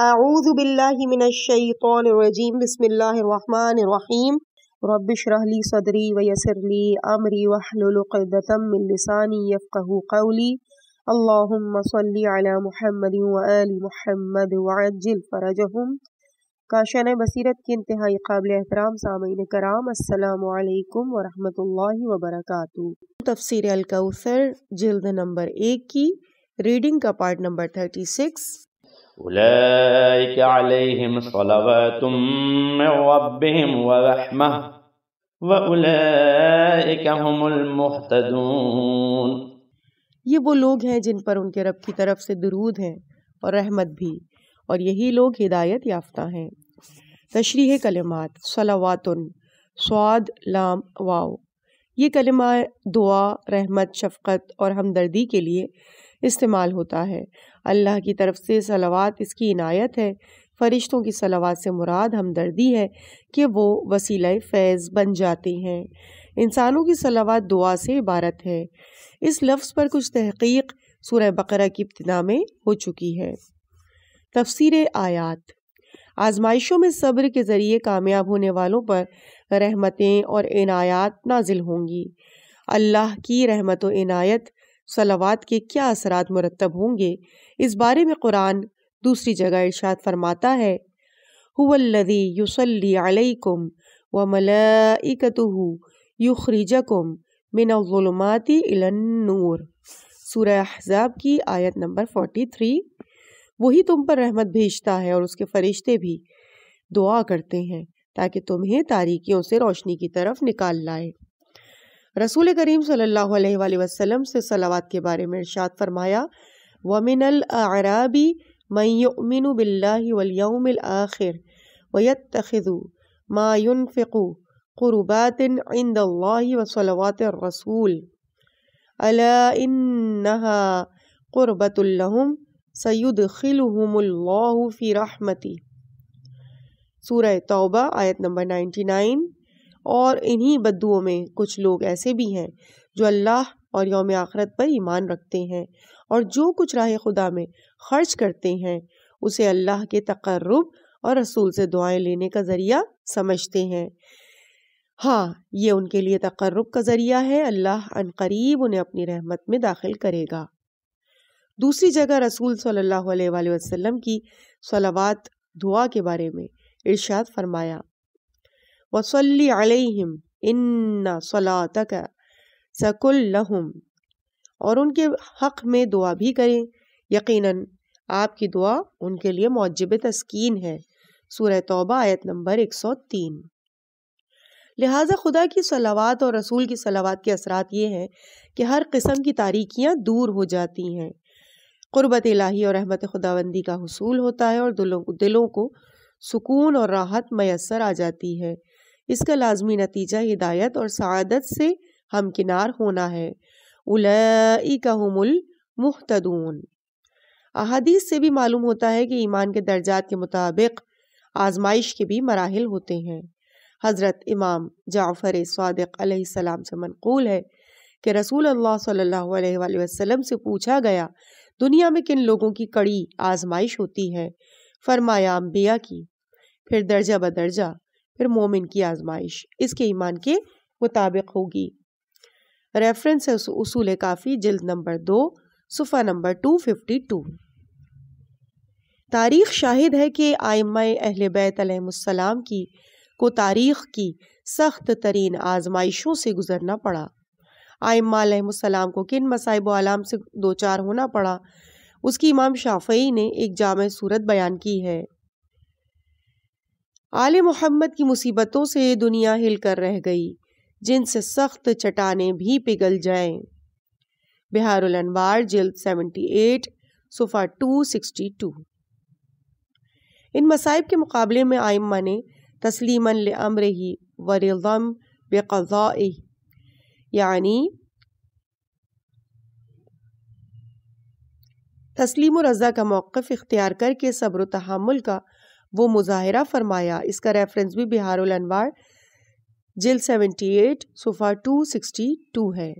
आऊदबिल्लिमिनशैतरजीम बसमीम रबिशरहली सदरी वयसरली अमरी वहलुलतमिलसानीफ़ली अल्लाम महमद महमद वजिल फ़रजहम काशन बसीरत के इंतहाई काबिल एहतराम सामीन कराम असलकम वरहमल वबरक तफसर अलकौसर जल्द नंबर एक की रीडिंग का पार्ट नंबर थर्टी सिक्स أولئك عليهم صلوات من ربهم ورحمة وأولئك هم المهتدون ये वो लोग हैं जिन पर उनके रब की तरफ से दुरूद हैं और रहमत भी और यही लोग हिदायत याफ्ता हैं तशरीह कलिमात सलावातुन स्वाद लाम वाओ ये कलिमा दुआ रहमत शफ़क़त और हमदर्दी के लिए इस्तेमाल होता है अल्लाह की तरफ से सलावत इसकी इनायत है फ़रिश्तों की सलावत से मुराद हमदर्दी है कि वो वसीला फैज़ बन जाते हैं इंसानों की सलावत दुआ से इबारत है इस लफ्ज़ पर कुछ तहकीक सूरह बकरा की इब्तना में हो चुकी है तफसीर आयात आजमाइशों में सब्र के ज़रिए कामयाब होने वालों पर रहमतें और इनायात नाजिल होंगी अल्लाह की रहमत व इनायत सलावात के क्या असरात मुरतब होंगे इस बारे में कुरान दूसरी जगह इर्शाद फरमाता है हुवल्लज़ी युसल्ली अलैकुम व मलाइकतुहु युखरिजकुम मिनज़ुलुमाति इलन्नूर सूरह अहज़ाब की आयत नंबर फोर्टी थ्री वही तुम पर रहमत भेजता है और उसके फरिश्ते भी दुआ करते हैं ताकि तुम्हें तारीकियों से रोशनी की तरफ निकाल लाए रसूल करीम सल्लल्लाहु वसलम से सलावत के बारे में इर्शाद फरमाया वमिनल आराबी मयमिन बिल्लाउमिल आखिर वयतखु मायुनफ़ु क़ुरबात इंद वसलवात रसूल अला क़ुरबतुल्लहम सैद ख़िलहमुल्लाफ़ी रहमती सूर तौबा आयत नंबर नाइन्टी नाइन और इन्हीं बदुओं में कुछ लोग ऐसे भी हैं जो अल्लाह और योम आखरत पर ईमान रखते हैं और जो कुछ राह खुदा में खर्च करते हैं उसे अल्लाह के तकर्रब और रसूल से दुआएं लेने का ज़रिया समझते हैं हाँ ये उनके लिए तकर्रब का ज़रिया है अल्लाह अनकरीब उन्हें अपनी रहमत में दाखिल करेगा दूसरी जगह रसूल सल्लल्लाहु अलैहि वसल्लम की सलावात दुआ के बारे में इर्शाद फरमाया वसल्लि अलैहिम इन्ना सलातक सकुल्लहुम और उनके हक़ में दुआ भी करें यकीनन आपकी दुआ उनके लिए मौजब तस्कीन है सूरह तौबा आयत नंबर 103 लिहाजा खुदा की सलावात और रसूल की सलावात के असरात ये हैं कि हर किस्म की तारीखियाँ दूर हो जाती हैं क़ुरबत इलाही और रहमत खुदाबंदी का हसूल होता है और दिलों दिलों को सुकून और राहत मैसर आ जाती है इसका लाजमी नतीजा हिदायत और सदत से हमकिनार होना है उलमुल मुहतदून अहदीस से भी मालूम होता है कि ईमान के दर्जात के मुताबिक आजमाइश के भी मराहल होते हैं हज़रत इमाम जाफ़र सदक सलाम से मनकूल है कि रसूल अल्लाह सल्लल्लाहु अलैहि वसल्लम से पूछा गया दुनिया में किन लोगों की कड़ी आजमाइश होती है फरमाया अम्बिया की फिर दर्जा बदर्जा फिर मोमिन की आजमाइश इसके ईमान के मुताबिक होगी रेफरेंस है उसूल काफ़ी जल्द नंबर दो सफ़ा नंबर टू फिफ्टी टू तारीख शाहिद है कि आयम अहल बैतम की को तारीख की सख्त तरीन आजमाइशों से गुजरना पड़ा आयमाम को किन मसाइब आलाम से दो चार होना पड़ा उसकी इमाम शाफई ने एक जाम सूरत बयान की है आले मोहम्मद की मुसीबतों से दुनिया हिल कर रह गई जिनसे सख्त चटाने भी पिघल जाएं। बिहारुल अनवार जल्द 78 सुफा टू इन मसाइब के मुकाबले में आइम्मा ने तस्लीमन अमर ही वरम बेकजा यानी तस्लीम रज़ा का मौक़ अख्तियार करके सब्र तहमुल का वो मुजाहरा फरमाया इसका रेफरेंस भी बिहार अनवार जिल 78 सुफा 262 है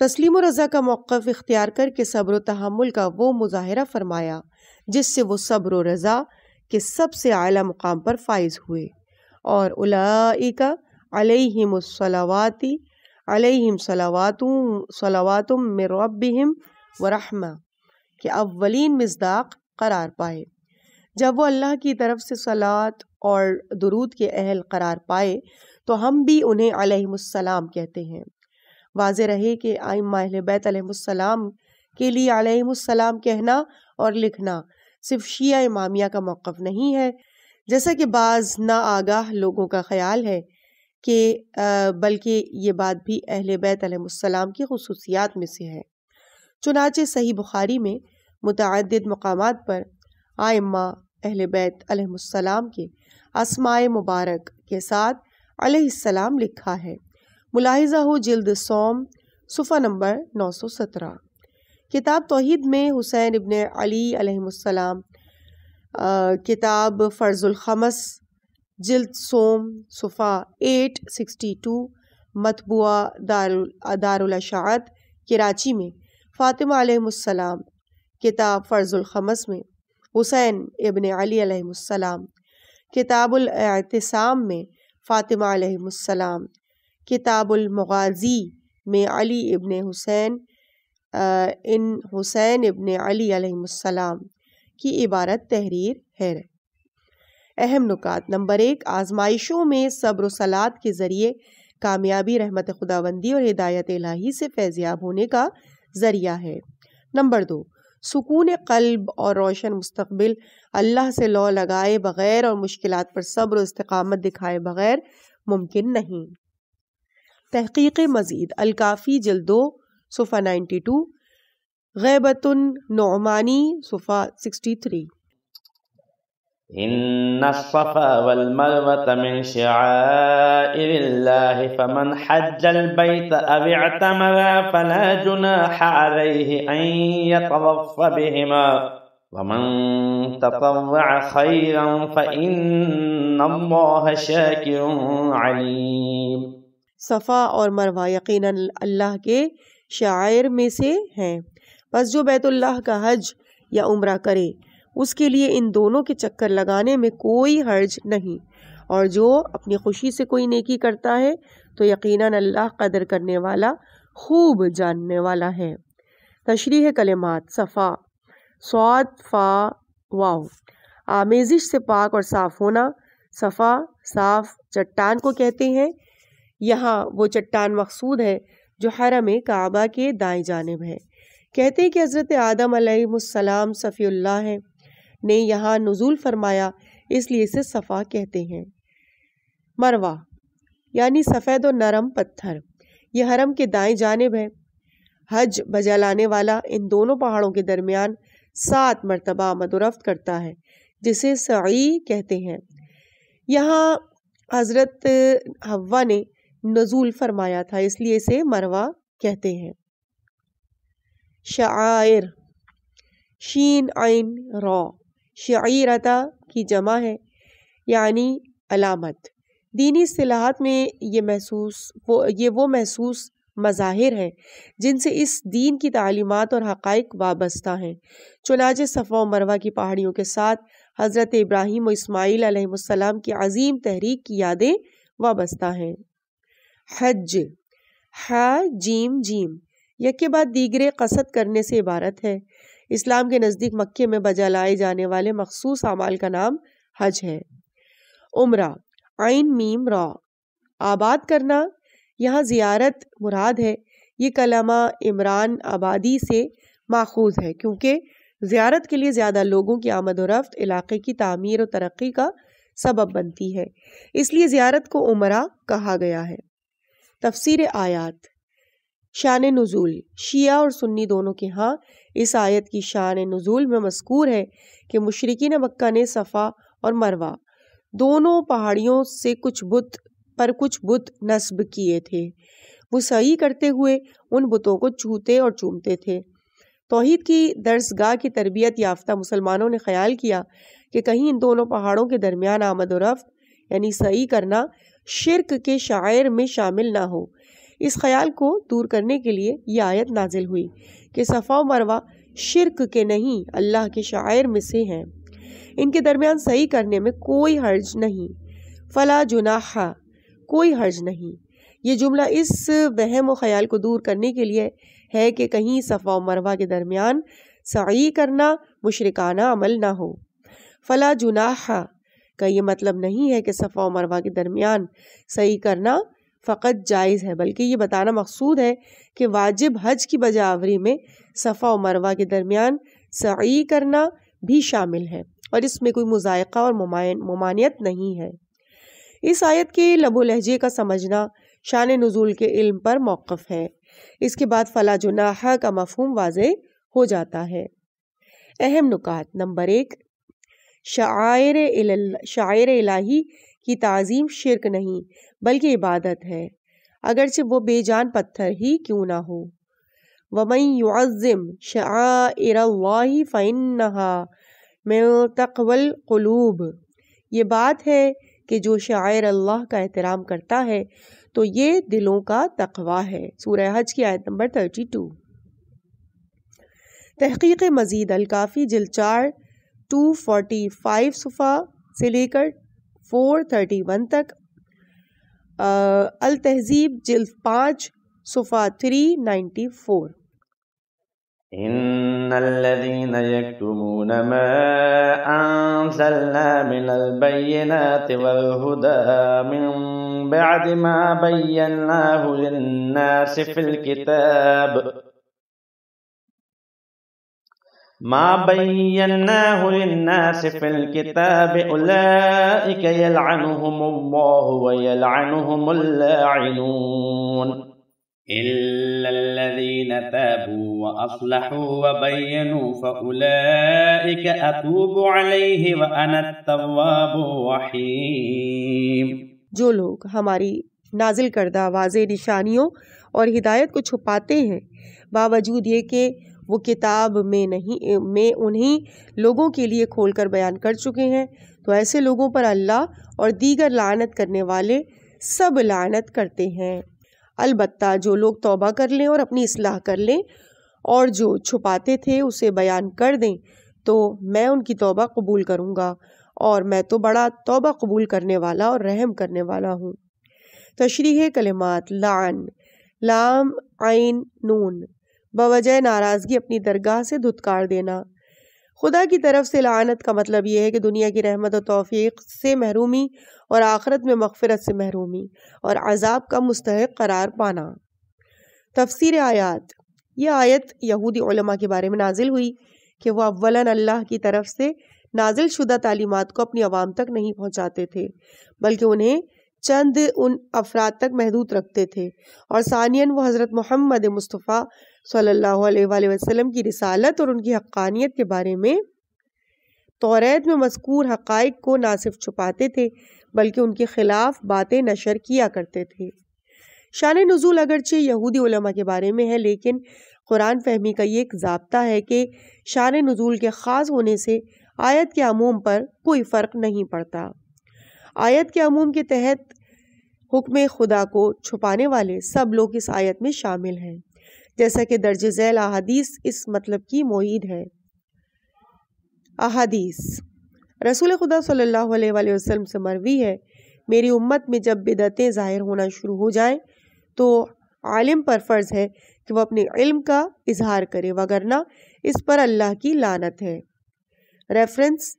तस्लीम रज़ा का मौक़ इख्तियार करके सब्र तहमुल का वो मुजाहरा फरमाया जिससे वो सब्र रज़ा के सबसे अला मुकाम पर फाइज हुए और उलाइका अलैहिम सलावाती अलैहिम सलावातुम वरहमा के अवलिन मजदाक करार पाए जब वो अल्लाह की तरफ से सलात और दरूद के अहल करार पाए तो हम भी उन्हें अलहसलाम कहते हैं वाज रहे कि आइम अहल बैत के लिए अलहसलाम कहना और लिखना सिर्फ शिया इमामिया का मौक़ नहीं है जैसा कि बाज़ ना आगाह लोगों का ख्याल है कि बल्कि ये बात भी अहल बैत की खसूसियात में से है चुनाचे सही बुखारी में मुतद मकाम पर आयमा अहल बैत अलैहिस्सलाम के आसमाय मुबारक के साथ अलैहिस्सलाम लिखा है मुलाहिजा हो जल्द सोम सुफ़ा नंबर 917 किताब तोहद में हुसैन इबन अली अलैहिस्सलाम किताब फ़र्जुल ख़मस जिल्द सोम सुफ़ा 862 मतबुआ दारुल दारुल अशात कराची में फ़ातिमा अलैहिस्सलाम किताब खमस में हुसैन इबन अलीसम किताबुलतसाम में फ़ातिमा किताबुल किताबुलमगाज़ी में अली इबन हुसैन इन हुसैन इबन अलीसम की इबारत तहरीर है अहम नुकात नंबर एक आजमाइशों में सब्र सलात के ज़रिए कामयाबी रहमत खुदाबंदी और हिदायत इलाही से फैज़याब होने का ज़रिया है नंबर दो सुकून कल्ब और रोशन मुस्तबिल अल्लाह से लो लगाए बगैर और मुश्किल पर सब्र इस्तकामत दिखाए बगैर मुमकिन नहीं तहकीक मज़ीद अलकाफ़ी जल्दो सफ़ा नाइन्टी टू गैबतन नौमानी सफ़ा सिक्सटी थ्री إن الصفا والمروة من شعائر الله فمن حج البيت أو اعتمر فلا جناح عليه أن يطوف بهما ومن تطوع خيرا فإن الله شاكر عليم صفا और يقينا الله کے के میں سے ہیں بس جو بیت बैतुल्लाह کا حج یا عمرہ کرے उसके लिए इन दोनों के चक्कर लगाने में कोई हर्ज नहीं और जो अपनी खुशी से कोई नेकी करता है तो यकीनन अल्लाह कदर करने वाला खूब जानने वाला है तशरीह कलेमात सफ़ा स्वाद फ़ा वाव आमेजिश से पाक और साफ़ होना सफ़ा साफ चट्टान को कहते हैं यहाँ वो चट्टान मकसूद है जो हरम काबा के दाएं जानब है कहते हैं कि हज़रत आदम सफ़ील्ला हैं ने यहाँ नज़ुल फरमाया इसलिए इसे सफ़ा कहते हैं मरवा यानी सफ़ेद और नरम पत्थर यह हरम के दाएं जानब है हज बजा लाने वाला इन दोनों पहाड़ों के दरमियान सात मरतबा मदरफ्त करता है जिसे सई कहते हैं यहाँ हज़रत हवा ने नज़ूल फरमाया था इसलिए इसे मरवा कहते हैं शायर शीन आइन रॉ शरीरता की जमा है यानी अलामत दीनी असलाहत में ये महसूस वो ये वो महसूस मज़ाहिर हैं जिनसे इस दीन की तालीमत और हक़ वाबस्ता हैं चुनाच सफ़ा मरवा की पहाड़ियों के साथ हज़रत इब्राहिम और इसमाईलम की अजीम तहरीक की यादें वाबस्ता हैं हज हा जीम जीम यके के बाद दीगरे कसद करने से इबारत है इस्लाम के नज़दीक मक्के में बजा लाए जाने वाले मखसूस अमाल का नाम हज है उम्र आइन मीम रॉ आबाद करना यहाँ ज़ियारत मुराद है ये कलमा इमरान आबादी से माखूज है क्योंकि जियारत के लिए ज़्यादा लोगों की आमद रफ्त इलाके की तमीर और तरक्की का सबब बनती है इसलिए ज़्यारत को उमरा कहा गया है तफसीर आयात शान नज़ुल शिया और सुन्नी दोनों के यहाँ इस आयत की शान नज़ुल में मस्कूर है कि ने मक्का ने सफ़ा और मरवा दोनों पहाड़ियों से कुछ बुत पर कुछ बुत नस्ब किए थे वो सही करते हुए उन बुतों को छूते और चूमते थे तोहद की दर्सगाह की तरबियत याफ्ता मुसलमानों ने ख्याल किया कि कहीं इन दोनों पहाड़ों के दरमियान आमद और रफ्त यानी सही करना शिरक के शायर में शामिल ना हो इस ख्याल को दूर करने के लिए यह आयत नाजिल हुई कि सफ़ा व मरवा शिरक के नहीं अल्लाह के शायर में से हैं इनके दरमियान सही करने में कोई हर्ज नहीं फ़ला जुनाहा कोई हर्ज नहीं ये जुमला इस वहम व ख्याल को दूर करने के लिए है कि कहीं सफ़ा मरवा के दरमियान सही करना मुशरकाना अमल ना हो फ़ला जुनाहा का ये मतलब नहीं है कि सफ़ा व मरवा के दरमियान सही करना फ़कत जायज़ है बल्कि ये बताना मकसूद है कि वाजिब हज की बजावरी में सफ़ा और मरवा के दरमियान सही करना भी शामिल है और इसमें कोई मुजायका और ममानियत नहीं है इस आयत के लबो लहजे का समझना शान नज़ुल के इल्म पर मौक़ है इसके बाद फ़ला जुनाह का मफहम वाज हो जाता है अहम नुकात नंबर एक शायर शायर इलाही की तज़ीम शिरक नहीं बल्कि इबादत है अगरचे वो बेजान पत्थर ही क्यों ना हो वमई युज़म शाही फ़ैन तकवल क़लूब ये बात है कि जो शायर अल्लाह का एहतराम करता है तो ये दिलों का तकवा है सूर्य हज की आयत नंबर थर्टी टू तहकीक मज़ीद अलकाफ़ी जिलचार टू फोर्टी फाइव सफ़ा से लेकर फोर थर्टी वन तक آه، التهذيب جلد پانچ صفحہ 394 ان الذين يكتمون ما انزلنا من البينات والهدى من بعد ما بيناه للناس في الكتاب ما بيناه للناس في الكتاب أولئك يلعنهم الله ويلعنهم اللاعنون إلا الذين تابوا وأصلحوا وبينوا فأولئك أتوب عليه وأنا التواب الرحيم जो लोग हमारी नाजिल करदा वाज निशानियों और हिदायत को छुपाते हैं बावजूद ये कि वो किताब में नहीं में उन्हीं लोगों के लिए खोलकर बयान कर चुके हैं तो ऐसे लोगों पर अल्लाह और दीगर लानत करने वाले सब लानत करते हैं अलबत् जो लोग तौबा कर लें और अपनी असलाह कर लें और जो छुपाते थे उसे बयान कर दें तो मैं उनकी तौबा कबूल करूँगा और मैं तो बड़ा तौबा कबूल करने वाला और रहम करने वाला हूँ तशरीह कलमात लान लाम आइन नून बवजह नाराज़गी अपनी दरगाह से धुतकार देना खुदा की तरफ से लानत का मतलब यह है कि दुनिया की रहमत और तोफ़ी से महरूमी और आखरत में मगफरत से महरूमी और अजाब का मुस्तक करार पाना तफसर आयात यह आयत यहूदी के बारे में नाजिल हुई कि वह अव्वलन अल्लाह की तरफ से नाजिल शुदा तालीमत को अपनी आवाम तक नहीं पहुँचाते थे बल्कि उन्हें चंद उन अफराद तक महदूद रखते थे और सानियन व हज़रत मोहम्मद मुस्तफ़ा सल्लल्लाहु अलैहि की रिसालत और उनकी हक्कानियत के बारे में तोरेत में मस्कूर हक़ को ना सिर्फ छुपाते थे बल्कि उनके ख़िलाफ़ बातें नशर किया करते थे शान नज़ुल अगरचे यहूदी उलमा के बारे में है लेकिन कुरान फहमी का ये एक जबता है कि शान नज़ुल के ख़ास होने से आयत के अमूम पर कोई फ़र्क नहीं पड़ता आयत के अमूम के तहत हुक्म खुदा को छुपाने वाले सब लोग इस आयत में शामिल हैं जैसा कि दर्ज झैल अहादीस इस मतलब की मोहिद है अहादीस रसूल खुदा सल्लल्लाहु अलैहि वसल्लम से मरवी है मेरी उम्मत में जब बिदतें ज़ाहिर होना शुरू हो जाएं तो आलिम पर फ़र्ज़ है कि वह अपने इल्म का इजहार करे वगरना इस पर अल्लाह की लानत है रेफरेंस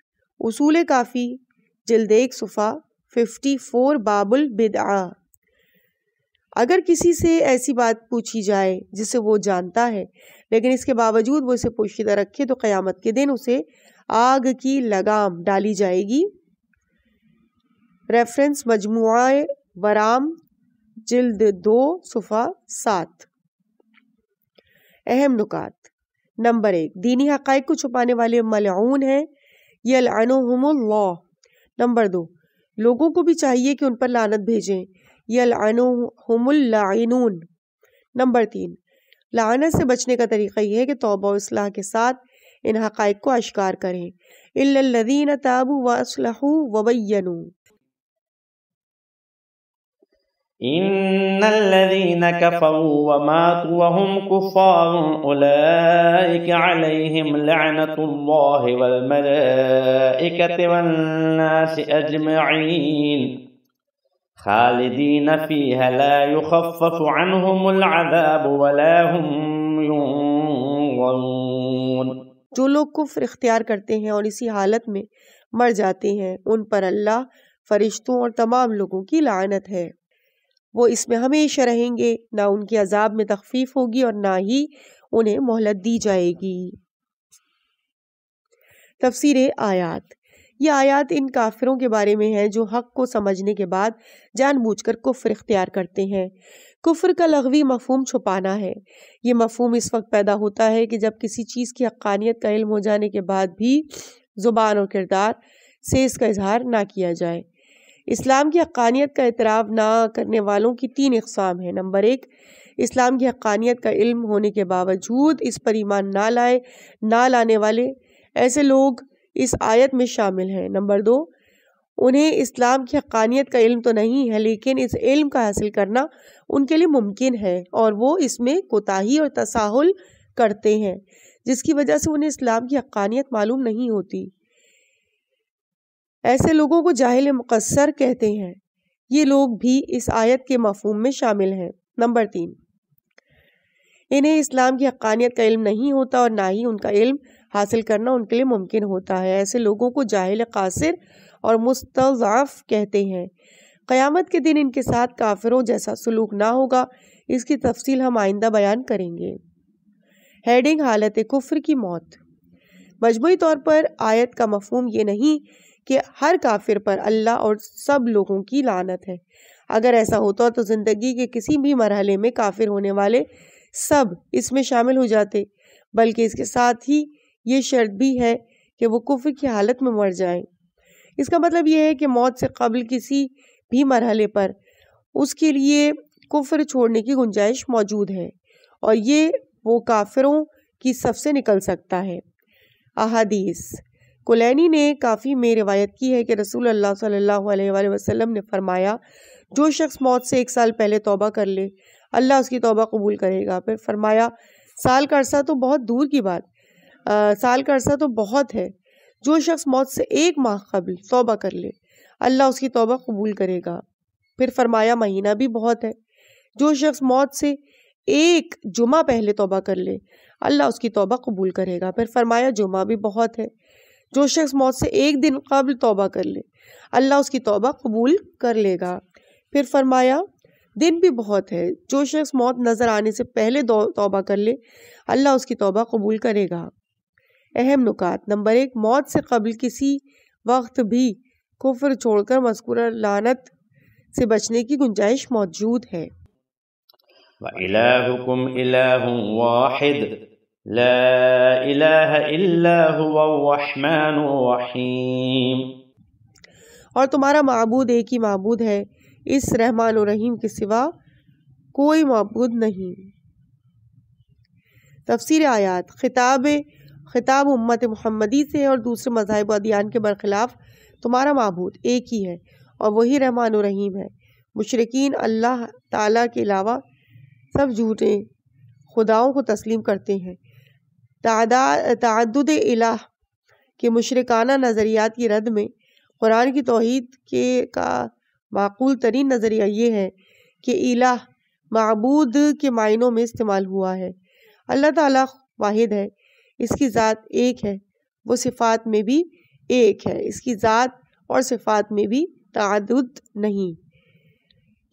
उसूल काफ़ी जल्द एक सफ़ा फिफ्टी फोर बाबुल बिदआ अगर किसी से ऐसी बात पूछी जाए जिसे वो जानता है लेकिन इसके बावजूद वो इसे पोशीदा रखे तो क़यामत के दिन उसे आग की लगाम डाली जाएगी रेफरेंस मजमु वराम जिल्द दो सफ़ा सात अहम नुकात नंबर एक दीनी हक़ को छुपाने वाले मलाउन हैं ये नंबर दो लोगों को भी चाहिए कि उन पर लानत भेजें يلعنو هم اللعنون نمبر تین لعنت سے بچنے کا طریقہ یہ ہے کہ توبہ و اصلاح کے ساتھ ان حقائق کو اشکار کریں إلا الذين تابوا وأصلحوا وبينوا إن الذين كفروا وماتوا وهم كفار أولئك عليهم لعنة الله والملائكة والناس أجمعين خالدين فيها لا يخفف عنهم العذاب ولا هم ينظرون जो लोग कुफ्र इख्तियार करते हैं और इसी हालत में मर जाते हैं उन पर अल्लाह फरिश्तों और तमाम लोगों की लानत है वो इसमें हमेशा रहेंगे ना उनके अजाब में तखफीफ होगी और ना ही उन्हें मोहलत दी जाएगी तफसीर आयात ये आयात इन काफिरों के बारे में है जो हक को समझने के बाद जानबूझकर कुफर इख्तियार करते हैं कुफ़र का लघवी मफहम छुपाना है ये मफहम इस वक्त पैदा होता है कि जब किसी चीज़ की हक्कानियत का इल्म हो जाने के बाद भी ज़ुबान और किरदार से इसका इजहार ना किया जाए इस्लाम की हक्कानियत का इतराब ना करने वालों की तीन अकसाम है नंबर एक इस्लाम की हक्कानियत का इल्म होने के बावजूद इस पर ईमान ना लाए ना लाने वाले ऐसे लोग इस आयत में शामिल हैं नंबर दो उन्हें इस्लाम की हकानियत का इल्म तो नहीं है लेकिन इस इल्म का हासिल करना उनके लिए मुमकिन है और वो इसमें कोताही और तसाहुल करते हैं जिसकी वजह से उन्हें इस्लाम की हकानियत मालूम नहीं होती ऐसे लोगों को जाहिल मुकसर कहते हैं ये लोग भी इस आयत के मफहम में शामिल हैं नंबर तीन इन्हें इस्लाम की हकानियत का इल्म नहीं होता और ना ही उनका इल्म हासिल करना उनके लिए मुमकिन होता है ऐसे लोगों को जाहिल कासिर और मुस्तफ़ कहते हैं क़यामत के दिन इनके साथ काफिरों जैसा सलूक ना होगा इसकी तफसील हम आइंदा बयान करेंगे हेडिंग हालत कुफ्र की मौत मजमू तौर पर आयत का मफहम ये नहीं कि हर काफिर पर अल्लाह और सब लोगों की लानत है अगर ऐसा होता तो ज़िंदगी के किसी भी मरहले में काफिर होने वाले सब इसमें शामिल हो जाते बल्कि इसके साथ ही ये शर्त भी है कि वो कुफ्र की हालत में मर जाए इसका मतलब यह है कि मौत से कबल किसी भी मरहले पर उसके लिए कुफ्र छोड़ने की गुंजाइश मौजूद है और ये वो काफिरों की सफ से निकल सकता है अहादीस कुलैनी ने काफ़ी में रिवायत की है कि रसूल अल्लाह सल्लल्लाहु अलैहि वसल्लम ने फरमाया जो शख्स मौत से एक साल पहले तौबा कर ले अल्लाह उसकी तौबा कबूल करेगा फिर फरमाया साल का अरसा तो बहुत दूर की बात आ, साल का अरसा तो बहुत है जो शख्स मौत से एक माह कबल तोबा कर ले अल्लाह उसकी तोबा कबूल करेगा फिर फरमाया महीना भी बहुत है जो शख्स मौत से एक जुमा पहले तोबा कर ले अल्लाह उसकी तोबा कबूल करेगा फिर फरमाया जुमा भी बहुत है जो शख्स मौत से एक दिन कबल तोबा कर ले अल्लाह उसकी तोबा कबूल कर लेगा फिर फरमाया दिन भी बहुत है जो शख्स मौत नज़र आने से पहले तोबा कर ले अल्लाह उसकी तोबा कबूल करेगा अहम नुकात नंबर एक मौत से कबल किसी वक्त भी कुफर छोड़कर मस्कुर लानत से बचने की गुंजाइश मौजूद है और तुम्हारा मबूद एक ही मबूद है इस रहमान रहीम के सिवा कोई मबूद नहीं तफसर आयात खिताब ख़िताब उम्मत महमदी से और दूसरे मज़ाहब अदियान के बरखिलाफ़ तुम्हारा मबूद एक ही है और वही रहमान रहीम है मशरकिन अल्लाह ताला के अलावा सब झूठे खुदाओं को तस्लीम करते हैं तदुद तद इलाह के मशरकाना नज़रियात की रद्द में कुरान की तोहद के का माकूल तरीन नज़रिया ये है कि इलाह मबूद के मायनों में इस्तेमाल हुआ है अल्लाह ताला वाहिद है इसकी ज़ात एक है वो सिफ़ात में भी एक है इसकी ज़ात और सिफ़ात में भी तदुद नहीं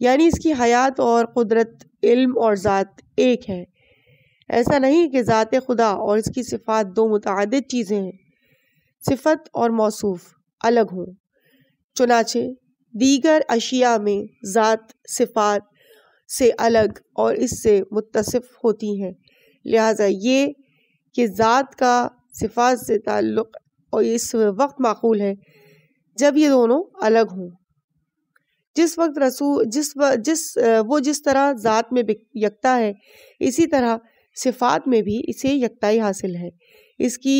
यानी इसकी हयात और कुदरत इल्म और ज़ात एक है ऐसा नहीं कि ज़ात खुदा और इसकी सिफ़ात दो मुतद चीज़ें हैं सिफत और मौसूफ अलग हों चुनाचे दीगर अशिया में ज़ात सिफ़ात से अलग और इससे मुतसफ़ होती हैं लिहाजा ये कि ज़ात का सिफात से ताल्लुक़ और इस वक्त माकूल है जब ये दोनों अलग हों जिस वक्त रसूल जिस व, जिस वो जिस तरह ज़ात में यकता है इसी तरह सिफात में भी इसे यकताई हासिल है इसकी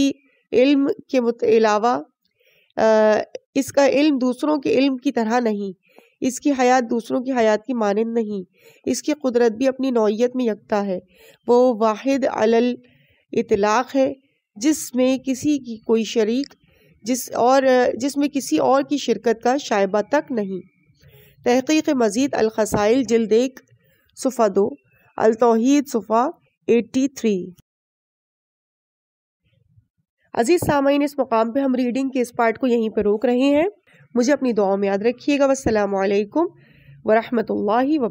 इल्म के अलावा इसका इल्म दूसरों के इल्म की तरह नहीं इसकी हयात दूसरों की हयात की मानंद नहीं इसकी कुदरत भी अपनी नौीयत में यकता है वो वाहिद अलल इतलाक़ है जिसमें किसी की कोई शरीक जिस और जिसमें किसी और की शिरकत का शायबा तक नहीं तहकीक मज़ीद अलखसाइल एक सफ़ा दो अलतोहीद सफ़ा एट्टी थ्री अज़ीज़ सामाइन इस मुकाम पर हम रीडिंग के इस पार्ट को यहीं पर रोक रहे हैं मुझे अपनी दुआ में याद रखिएगा वसलम वरहमतुल्लाहि वब